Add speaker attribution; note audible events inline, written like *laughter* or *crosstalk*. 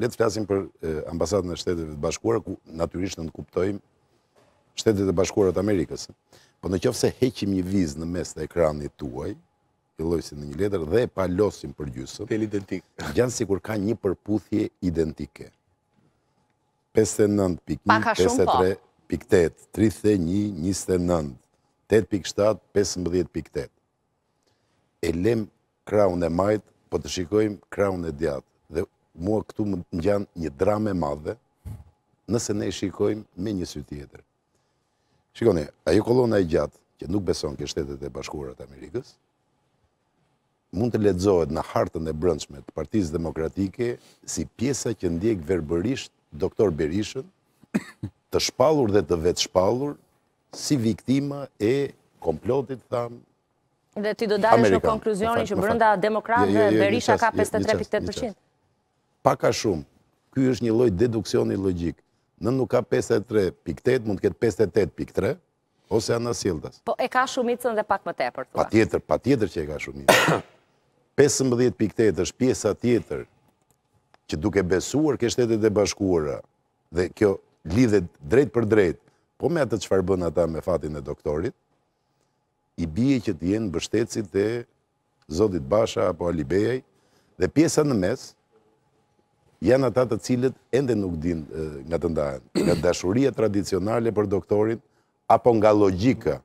Speaker 1: letë flasim për ambasatën e shtetet të bashkuarë, ku naturisht në në kuptojmë shtetet të bashkuarët Amerikës. Po në qofë se heqim një vizë në mes të ekranit tuaj, i lojësit në një letër, dhe palosim për gjusëm. Pel identik. Gjanë si kur ka një përputhje identike. 59.1, 53.8, 31.29, 8.7, 15.8. Elem kraun e majtë, po të shikojmë kraun e djatë. Dhe mua këtu më në gjanë një drame madhe, nëse ne shikojmë me një sy tjetër. Shikone, ajo kolona e gjatë, që nuk beson ke shtetet e bashkurat Amerikës, mund të ledzohet në hartën e brëndshme të demokratike si pjesa që ndjek verbërisht doktor Berishën, të shpalur dhe të vetë shpalur si viktima e komplotit thamë Dhe ti do dalësh në konkluzionin që brënda demokratë dhe jo, jo, jo, Berisha ka 53.8% pa ka shumë. Ky është një lloj deduksioni logjik. Në nuk ka 53.8, mund të 58.3 ose ana sjelltas. Po e ka shumicën dhe pak më tepër thua. Patjetër, patjetër që e ka shumicën. 15.8 *coughs* është pjesa tjetër që duke besuar ke shtetet e bashkuara dhe kjo lidhet drejt për drejt po me atë çfarë bën ata me fatin e doktorit i bie që të jenë mbështetësit e Zotit Basha apo Alibejaj dhe pjesa në mes, janë ata të cilët ende nuk din nga të ndajen. Nga dashurie tradicionale për doktorin, apo nga logika,